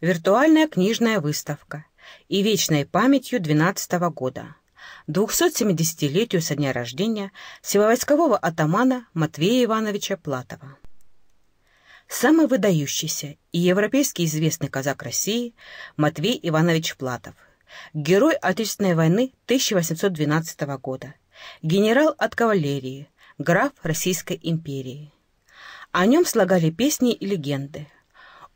виртуальная книжная выставка и вечной памятью 12 -го года, 270-летию со дня рождения силовойскового атамана Матвея Ивановича Платова. Самый выдающийся и европейски известный казак России Матвей Иванович Платов, герой Отечественной войны 1812 года, генерал от кавалерии, граф Российской империи. О нем слагали песни и легенды,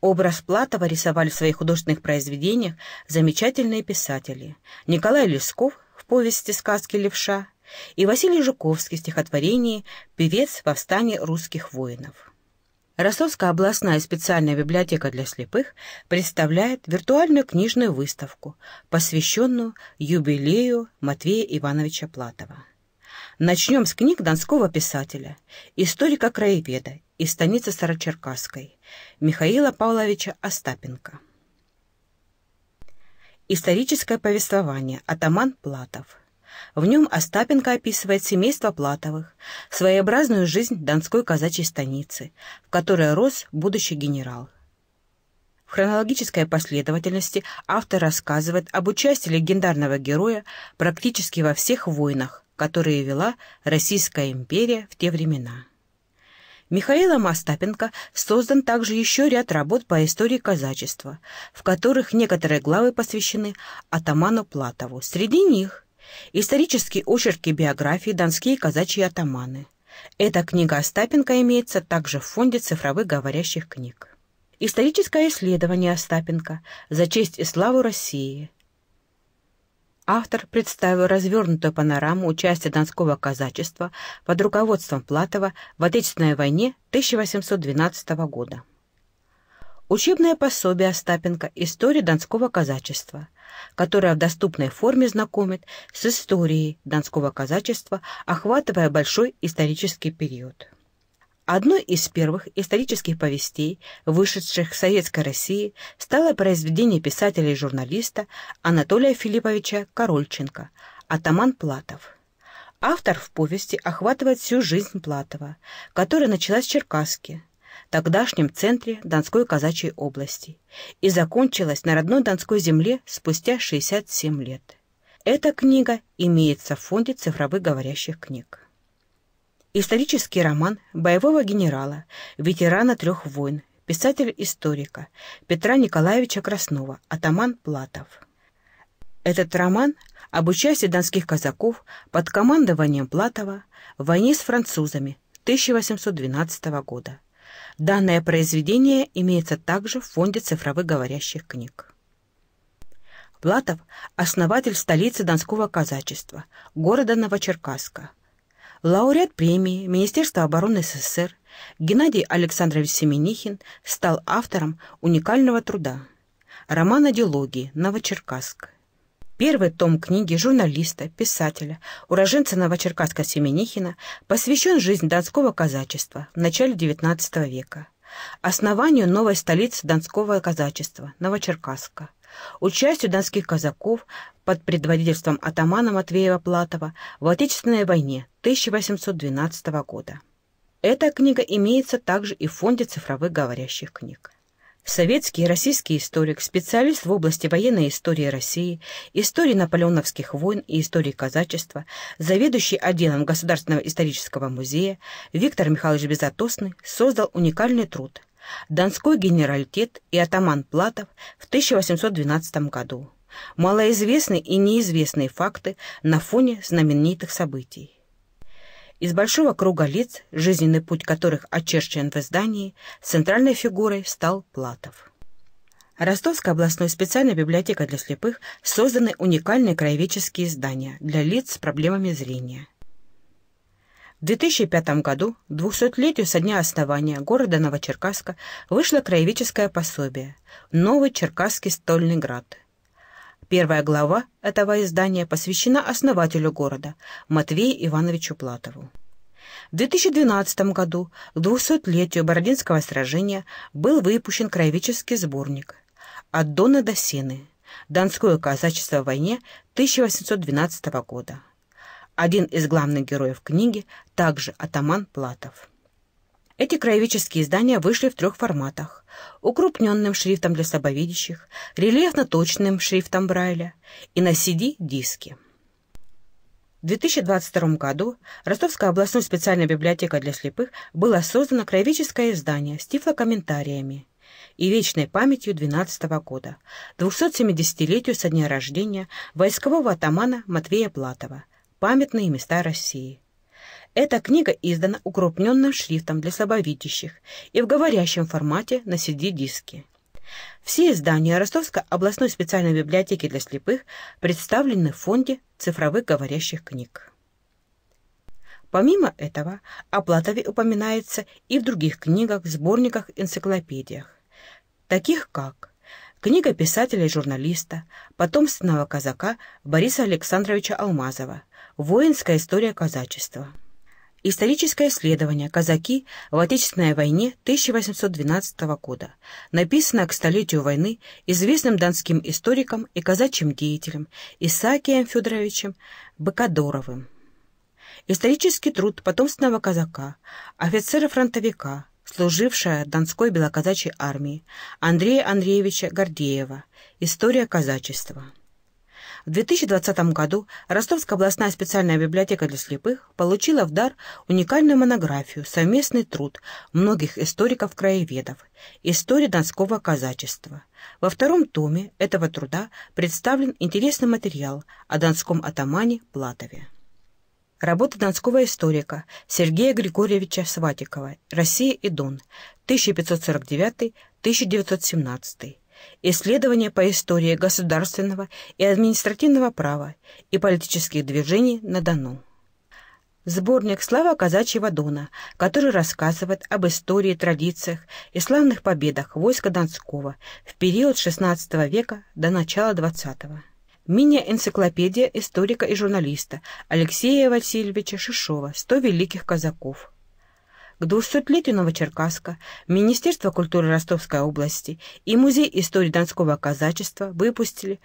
Образ Платова рисовали в своих художественных произведениях замечательные писатели. Николай Лесков в повести «Сказки левша» и Василий Жуковский в стихотворении «Певец повстания русских воинов». Ростовская областная специальная библиотека для слепых представляет виртуальную книжную выставку, посвященную юбилею Матвея Ивановича Платова. Начнем с книг донского писателя, историка-краеведа из станицы Старочеркасской Михаила Павловича Остапенко. Историческое повествование «Атаман Платов». В нем Остапенко описывает семейство Платовых, своеобразную жизнь Донской казачьей станицы, в которой рос будущий генерал. В хронологической последовательности автор рассказывает об участии легендарного героя практически во всех войнах, которые вела Российская империя в те времена. Михаилом Остапенко создан также еще ряд работ по истории казачества, в которых некоторые главы посвящены атаману Платову. Среди них исторические очерки биографии «Донские казачьи атаманы». Эта книга Остапенко имеется также в фонде цифровых говорящих книг. Историческое исследование Остапенко «За честь и славу России», Автор представил развернутую панораму участия донского казачества под руководством Платова в Отечественной войне 1812 года. Учебное пособие Остапенко «История донского казачества», которое в доступной форме знакомит с историей донского казачества, охватывая большой исторический период. Одной из первых исторических повестей, вышедших в Советской России, стало произведение писателя и журналиста Анатолия Филипповича Корольченко «Атаман Платов». Автор в повести охватывает всю жизнь Платова, которая началась в Черкасске, тогдашнем центре Донской казачьей области, и закончилась на родной Донской земле спустя 67 лет. Эта книга имеется в фонде цифровых говорящих книг. Исторический роман боевого генерала, ветерана трех войн, писатель-историка Петра Николаевича Краснова «Атаман Платов». Этот роман об участии донских казаков под командованием Платова в войне с французами 1812 года. Данное произведение имеется также в фонде цифровых говорящих книг. Платов – основатель столицы Донского казачества, города Новочеркасска – лауреат премии Министерства обороны СССР Геннадий Александрович Семенихин стал автором уникального труда романа «Дилогии. Новочеркасск». Первый том книги журналиста, писателя, уроженца Новочеркасска Семенихина посвящен жизни донского казачества в начале XIX века, основанию новой столицы донского казачества – Новочеркасска – Участию донских казаков под предводительством атамана Матвеева-Платова в Отечественной войне 1812 года. Эта книга имеется также и в фонде цифровых говорящих книг. Советский и российский историк, специалист в области военной истории России, истории наполеоновских войн и истории казачества, заведующий отделом Государственного исторического музея Виктор Михайлович Безотосный создал уникальный труд Донской генералитет и атаман Платов в 1812 году. Малоизвестные и неизвестные факты на фоне знаменитых событий. Из большого круга лиц, жизненный путь которых очерчен в издании, центральной фигурой стал Платов. Ростовская областная специальная библиотека для слепых созданы уникальные краеведческие издания для лиц с проблемами зрения – в 2005 году, 200-летию со дня основания города Новочеркасска, вышло краеведческое пособие «Новый Черкасский стольный град». Первая глава этого издания посвящена основателю города Матвею Ивановичу Платову. В 2012 году, к 200-летию Бородинского сражения, был выпущен краеведческий сборник «От Дона до Сены. Донское казачество в войне 1812 года» один из главных героев книги, также атаман Платов. Эти краеведческие издания вышли в трех форматах – укрупненным шрифтом для слабовидящих, рельефно-точным шрифтом Брайля и на CD-диске. В 2022 году Ростовская областная специальная библиотека для слепых было создано краеведческое издание с тифлокомментариями и вечной памятью 12 года, 270-летию со дня рождения войскового атамана Матвея Платова, Памятные места России. Эта книга издана укрупненным шрифтом для слабовидящих и в говорящем формате на CD-диске. Все издания Ростовской областной специальной библиотеки для слепых представлены в фонде цифровых говорящих книг. Помимо этого, о Платове упоминается и в других книгах, сборниках, энциклопедиях, таких как книга писателя и журналиста, потомственного казака Бориса Александровича Алмазова – Воинская история казачества. Историческое исследование «Казаки в Отечественной войне 1812 года», написано к столетию войны известным донским историком и казачьим деятелем Исаакием Федоровичем Бакадоровым. Исторический труд потомственного казака, офицера-фронтовика, служившая Донской белоказачьей армии Андрея Андреевича Гордеева «История казачества». В 2020 году Ростовская областная специальная библиотека для слепых получила в дар уникальную монографию «Совместный труд многих историков-краеведов. История донского казачества». Во втором томе этого труда представлен интересный материал о донском атамане Платове. Работа донского историка Сергея Григорьевича Сватикова «Россия и Дон. 1549-1917 исследования по истории государственного и административного права и политических движений на Дону. Сборник «Слава казачьего Дона», который рассказывает об истории, традициях и славных победах войска Донского в период XVI века до начала XX. Мини-энциклопедия историка и журналиста Алексея Васильевича Шишова «100 великих казаков» к 200-летию Новочеркасска, Министерство культуры Ростовской области и Музей истории Донского казачества выпустили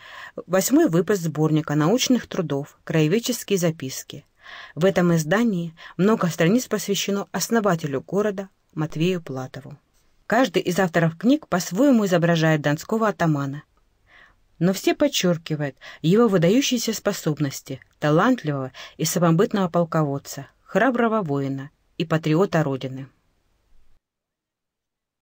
восьмой выпуск сборника научных трудов «Краеведческие записки». В этом издании много страниц посвящено основателю города Матвею Платову. Каждый из авторов книг по-своему изображает донского атамана – но все подчеркивают его выдающиеся способности, талантливого и самобытного полководца, храброго воина, и патриота Родины.